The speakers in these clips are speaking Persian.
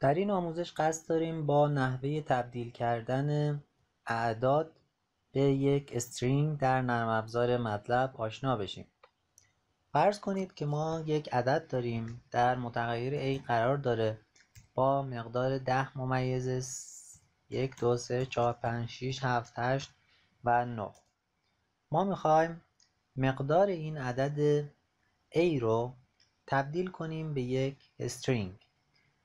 در این آموزش قصد داریم با نحوه تبدیل کردن اعداد به یک استرینگ در نرم افزار مطلب آشنا بشیم فرض کنید که ما یک عدد داریم در متغیر a قرار داره با مقدار 10 ممیز 1 2 3 4 5 6 7 8 و 9 ما میخوایم مقدار این عدد a رو تبدیل کنیم به یک استرینگ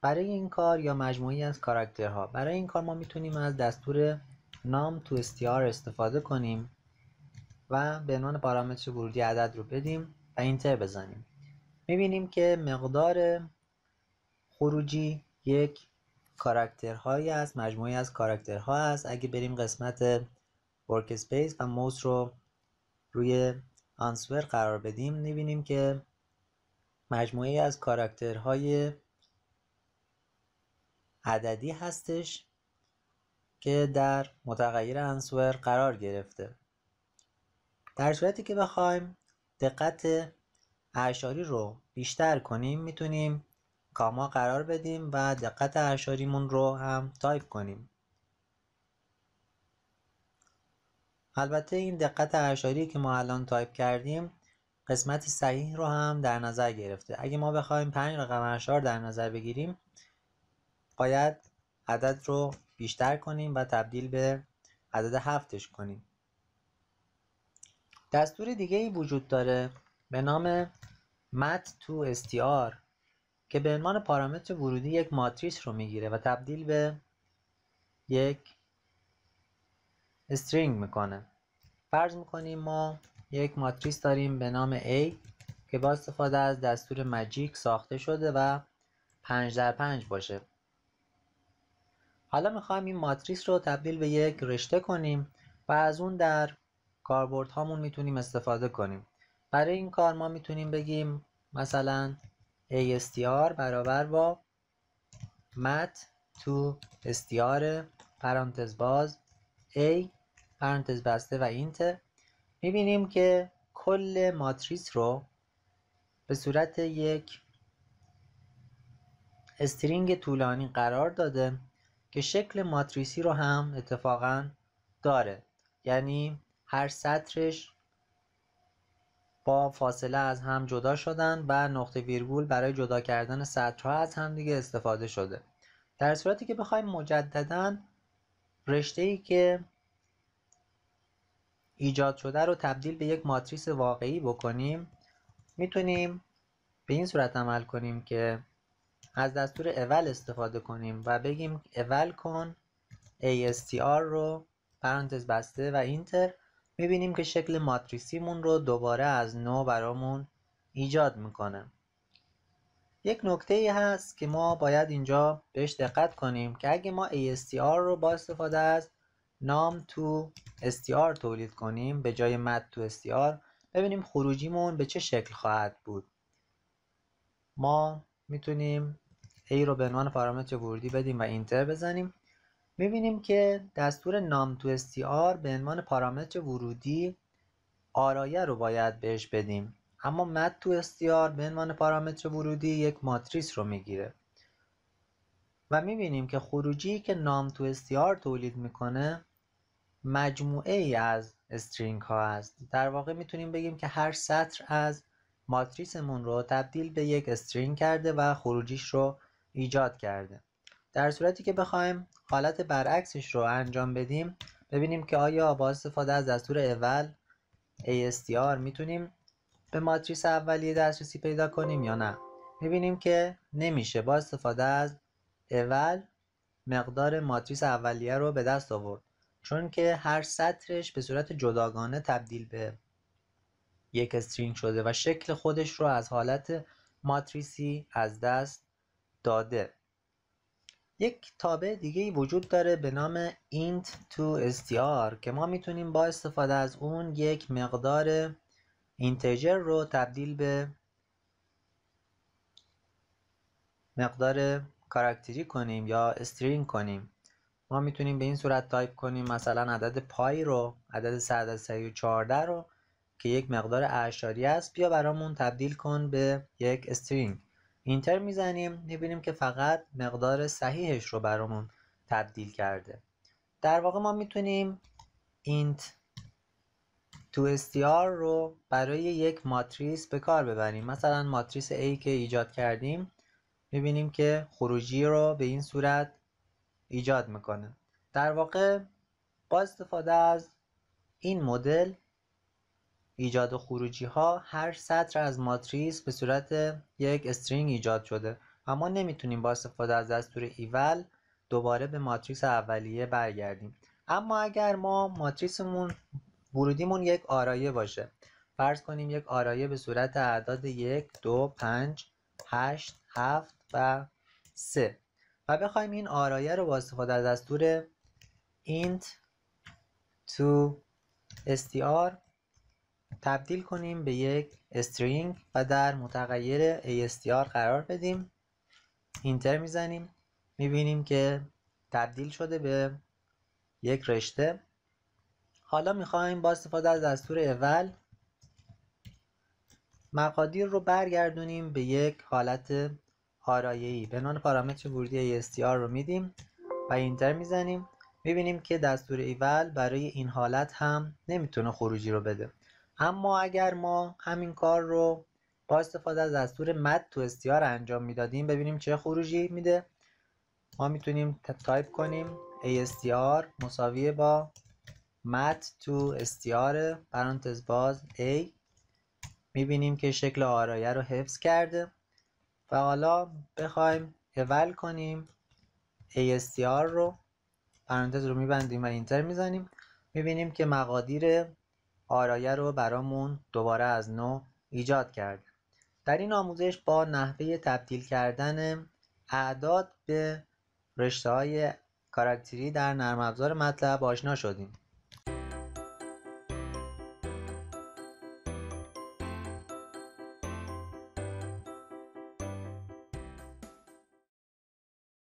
برای این کار یا مجموعی از کاراکترها برای این کار ما میتونیم از دستور نام تو استیار استفاده کنیم و به عنوان پارامتر ورودی عدد رو بدیم و اینتر بزنیم میبینیم که مقدار خروجی یک کاراکترهایی است مجموعی از کاراکترها است اگه بریم قسمت ورک اسپیس و موس رو روی آنسور قرار بدیم میبینیم که مجموعی از کاراکترهای عددی هستش که در متغیر انسور قرار گرفته در صورتی که بخوایم دقت اعشاری رو بیشتر کنیم میتونیم کاما قرار بدیم و دقت اعشاریمون رو هم تایپ کنیم البته این دقت اعشاری که ما الان تایپ کردیم قسمت صحیح رو هم در نظر گرفته اگه ما بخوایم 5 رقم اعشار در نظر بگیریم باید عدد رو بیشتر کنیم و تبدیل به عدد هفتش کنیم دستور دیگه ای وجود داره به نام mat تو str که به عنوان پارامتر ورودی یک ماتریس رو میگیره و تبدیل به یک استرینگ میکنه فرض میکنیم ما یک ماتریس داریم به نام A که با استفاده از دستور ماجیک ساخته شده و پنج در 5 باشه حالا میخوایم این ماتریس رو تبدیل به یک رشته کنیم و از اون در کاربورد هامون میتونیم استفاده کنیم برای این کار ما میتونیم بگیم مثلا ASTR برابر با مت تو استیار پرانتز باز A پرانتز بسته و اینتر میبینیم که کل ماتریس رو به صورت یک استرینگ طولانی قرار داده که شکل ماتریسی رو هم اتفاقا داره یعنی هر سطرش با فاصله از هم جدا شدن و نقطه ویرگول برای جدا کردن سطرها از هم دیگه استفاده شده در صورتی که بخوایم مجددا رشته ای که ایجاد شده رو تبدیل به یک ماتریس واقعی بکنیم میتونیم به این صورت عمل کنیم که از دستور اول استفاده کنیم و بگیم اول کن ASTR رو پرانتز بسته و اینتر میبینیم که شکل ماتریسیمون رو دوباره از نو برامون ایجاد میکنه یک نکته ای هست که ما باید اینجا بهش دقت کنیم که اگه ما ASTR رو با استفاده از نام تو STR تولید کنیم به جای مد تو STR ببینیم خروجیمون به چه شکل خواهد بود ما میتونیم a رو به عنوان پارامتر ورودی بدیم و اینتر بزنیم میبینیم که دستور نام تو استیار به عنوان پارامتر ورودی آرایه رو باید بهش بدیم اما مد تو استیار به عنوان پارامتر ورودی یک ماتریس رو میگیره و میبینیم که خروجی که نام تو استیار تولید میکنه مجموعه ای از استرینگ ها است در واقع میتونیم بگیم که هر سطر از ماتریسمون رو تبدیل به یک استرینگ کرده و خروجیش رو ایجاد کرده در صورتی که بخوایم حالت برعکسش رو انجام بدیم ببینیم که آیا با استفاده از دستور اول ASTR میتونیم به ماتریس اولیه دسترسی پیدا کنیم یا نه میبینیم که نمیشه با استفاده از اول مقدار ماتریس اولیه رو به دست آورد چون که هر سطرش به صورت جداگانه تبدیل به یک استرینگ شده و شکل خودش رو از حالت ماتریسی از دست داده یک تابع دیگه وجود داره به نام int to str که ما میتونیم با استفاده از اون یک مقدار integer رو تبدیل به مقدار کاراکتری کنیم یا استرینگ کنیم ما میتونیم به این صورت تایپ کنیم مثلا عدد پای رو عدد 114 رو که یک مقدار اعشاری است بیا برامون تبدیل کن به یک استرینگ اینتر میزنیم میبینیم که فقط مقدار صحیحش رو برامون تبدیل کرده در واقع ما میتونیم اینت تو استیار رو برای یک ماتریس به کار ببریم مثلا ماتریس A که ایجاد کردیم میبینیم که خروجی رو به این صورت ایجاد میکنه در واقع با استفاده از این مدل ایجاد خروجی ها هر سطر از ماتریس به صورت یک استرینگ ایجاد شده و ما نمیتونیم با استفاده از دستور ایول دوباره به ماتریس اولیه برگردیم اما اگر ما ماتریسمون ورودیمون یک آرایه باشه فرض کنیم یک آرایه به صورت اعداد یک دو پنج هشت هفت و سه و بخوایم این آرایه رو با استفاده از دستور int to str تبدیل کنیم به یک استرینگ و در متغیر ASTR قرار بدیم اینتر میزنیم میبینیم که تبدیل شده به یک رشته حالا میخوایم با استفاده از دستور اول مقادیر رو برگردونیم به یک حالت آرایهی به نان پارامتر ورودی ASTR رو میدیم و اینتر میزنیم میبینیم که دستور ایول برای این حالت هم نمیتونه خروجی رو بده اما اگر ما همین کار رو با استفاده از دستور مد تو استیار انجام میدادیم ببینیم چه خروجی میده ما میتونیم تایپ کنیم ASTR مساویه با مت تو استیار پرانتز باز A میبینیم که شکل آرایه رو حفظ کرده و حالا بخوایم اول کنیم ASTR رو پرانتز رو میبندیم و اینتر میزنیم میبینیم که مقادیر آرایه رو برامون دوباره از نو ایجاد کرد در این آموزش با نحوه تبدیل کردن اعداد به رشته های کاراکتری در نرم افزار مطلب آشنا شدیم